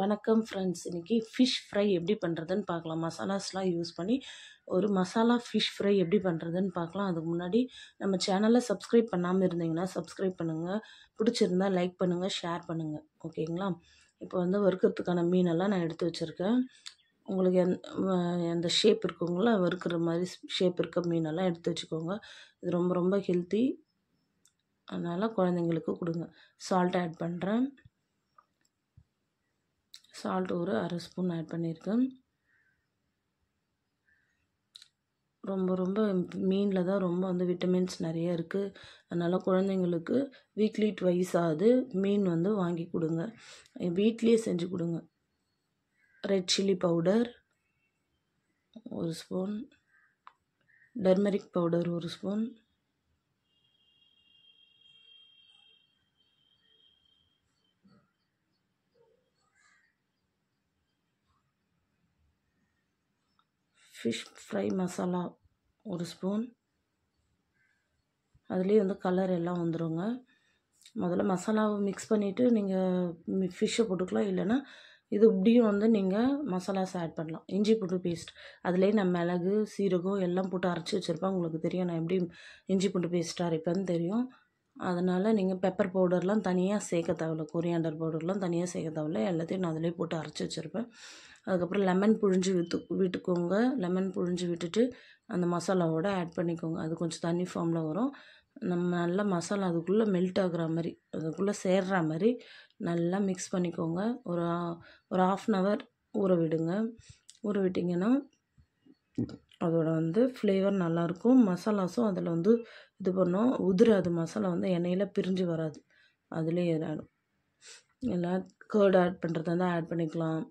வணக்கம் ஃப்ரெண்ட்ஸ் இன்றைக்கி fish fry எப்படி பண்ணுறதுன்னு பார்க்கலாம் மசாலாஸ்லாம் யூஸ் பண்ணி ஒரு மசாலா ஃபிஷ் ஃப்ரை எப்படி பண்ணுறதுன்னு பார்க்கலாம் அதுக்கு முன்னாடி நம்ம சேனலை சப்ஸ்கிரைப் பண்ணாமல் இருந்தீங்கன்னா சப்ஸ்கிரைப் பண்ணுங்கள் பிடிச்சிருந்தா லைக் பண்ணுங்கள் ஷேர் பண்ணுங்கள் ஓகேங்களா இப்போ வந்து வறுக்கிறதுக்கான மீனெல்லாம் நான் எடுத்து வச்சுருக்கேன் உங்களுக்கு எந் எந்த ஷேப் இருக்குங்களோ வறுக்கிற மாதிரி ஷேப் இருக்க மீனெல்லாம் எடுத்து வச்சுக்கோங்க இது ரொம்ப ரொம்ப ஹெல்த்தி அதனால் குழந்தைங்களுக்கு கொடுங்க சால்ட் ஆட் பண்ணுறேன் சால்ட் ஒரு அரை ஸ்பூன் ஆட் பண்ணியிருக்கேன் ரொம்ப ரொம்ப மீனில் தான் ரொம்ப வந்து விட்டமின்ஸ் நிறைய இருக்குது அதனால் குழந்தைங்களுக்கு வீக்லி ட்வைஸ் ஆகுது மீன் வந்து வாங்கி கொடுங்க வீட்லேயே செஞ்சு கொடுங்க ரெட் சில்லி பவுடர் ஒரு ஸ்பூன் டர்மெரிக் பவுடர் ஒரு ஸ்பூன் ஃபிஷ் ஃப்ரை மசாலா ஒரு ஸ்பூன் அதுலேயே வந்து கலர் எல்லாம் வந்துடுங்க முதல்ல மசாலாவை மிக்ஸ் பண்ணிவிட்டு நீங்கள் ஃபிஷ்ஷை போட்டுக்கலாம் இல்லைன்னா இது இப்படியும் வந்து நீங்கள் மசாலாஸ் ஆட் பண்ணலாம் இஞ்சி பூண்டு பேஸ்ட் அதுலேயே நான் மிளகு சீரகம் எல்லாம் போட்டு அரைச்சி வச்சுருப்பேன் உங்களுக்கு தெரியும் நான் எப்படி இஞ்சி பூண்டு பேஸ்ட் அரைப்பேன்னு தெரியும் அதனால் நீங்கள் பெப்பர் பவுடர்லாம் தனியாக சேர்க்க தேவையில்ல கொரியாண்டர் பவுடர்லாம் தனியாக சேர்க்க தேவையில்ல எல்லாத்தையும் நான் அதிலே போட்டு அரைச்சி வச்சுருப்பேன் அதுக்கப்புறம் லெமன் புழிஞ்சு விட்டு விட்டுக்கோங்க லெமன் புழிஞ்சு விட்டுட்டு அந்த மசாலாவோட ஆட் பண்ணிக்கோங்க அது கொஞ்சம் தண்ணி ஃபார்மில் வரும் நம்ம நல்லா மசாலா அதுக்குள்ளே மெல்ட் ஆகுற மாதிரி அதுக்குள்ளே சேர்ற மாதிரி நல்லா மிக்ஸ் பண்ணிக்கோங்க ஒரு ஒரு ஆஃப் அன் ஹவர் ஊற விடுங்க ஊற விட்டிங்கன்னா அதோட வந்து ஃப்ளேவர் நல்லாயிருக்கும் மசாலாஸும் அதில் வந்து இது பண்ணோம் உதிராது மசாலா வந்து எண்ணெயில் பிரிஞ்சு வராது அதிலே ஏதாடும் எல்லாம் கேர்டு ஆட் பண்ணுறது இருந்தால் ஆட் பண்ணிக்கலாம்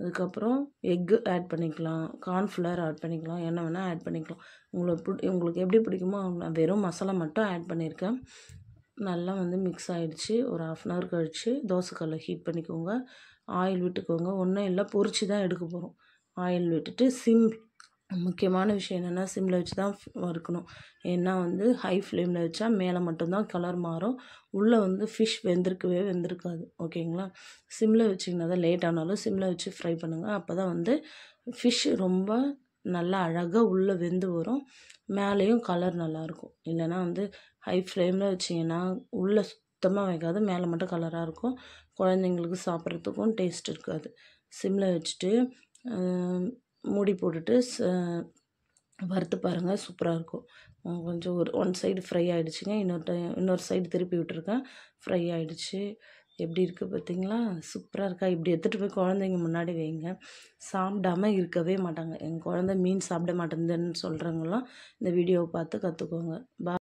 அதுக்கப்புறம் எக்கு ஆட் பண்ணிக்கலாம் கார்ன்ஃப்ளவர் ஆட் பண்ணிக்கலாம் என்ன வேணால் ஆட் பண்ணிக்கலாம் உங்களுக்கு பிடி உங்களுக்கு எப்படி பிடிக்குமோ நான் வெறும் மசாலா மட்டும் ஆட் பண்ணியிருக்கேன் நல்லா வந்து மிக்ஸ் ஆகிடுச்சு ஒரு ஆஃப் அன் ஹவர் கழித்து தோசைக்கல்ல ஹீட் பண்ணிக்கோங்க ஆயில் விட்டுக்கோங்க ஒன்றும் இல்லை பொறிச்சு தான் எடுக்க போகிறோம் ஆயில் விட்டுட்டு சிம் முக்கியமான விஷயம் என்னென்னா சிம்மில் வச்சு தான் வறுக்கணும் ஏன்னா வந்து ஹை ஃப்ளேமில் வச்சா மேலே மட்டும்தான் கலர் மாறும் உள்ளே வந்து ஃபிஷ் வெந்திருக்கவே வெந்திருக்காது ஓகேங்களா சிம்மில் வச்சிங்கன்னா தான் லேட் ஆனாலும் சிம்மில் வச்சு ஃப்ரை பண்ணுங்கள் அப்போ தான் வந்து ஃபிஷ் ரொம்ப நல்லா அழகாக உள்ளே வெந்து வரும் மேலேயும் கலர் நல்லாயிருக்கும் இல்லைனா வந்து ஹை ஃப்ளேமில் வச்சிங்கன்னா உள்ளே சுத்தமாக வைக்காது மேலே மட்டும் கலராக இருக்கும் குழந்தைங்களுக்கு சாப்பிட்றதுக்கும் டேஸ்ட் இருக்காது சிம்மில் வச்சுட்டு மூடி போட்டுட்டு ச வறுத்து பாருங்கள் சூப்பராக இருக்கும் கொஞ்சம் ஒரு ஒன் சைடு ஃப்ரை ஆகிடுச்சிங்க இன்னொரு டைம் இன்னொரு சைடு திருப்பி விட்டுருக்கேன் ஃப்ரை ஆகிடுச்சி எப்படி இருக்குது பார்த்தீங்களா சூப்பராக இருக்கா இப்படி எடுத்துகிட்டு போய் குழந்தைங்க முன்னாடி வைங்க சாப்பிடாமல் இருக்கவே மாட்டாங்க எங்கள் குழந்த மீன் சாப்பிட மாட்டேங்குதுன்னு சொல்கிறவங்களாம் இந்த வீடியோவை பார்த்து கற்றுக்கோங்க பா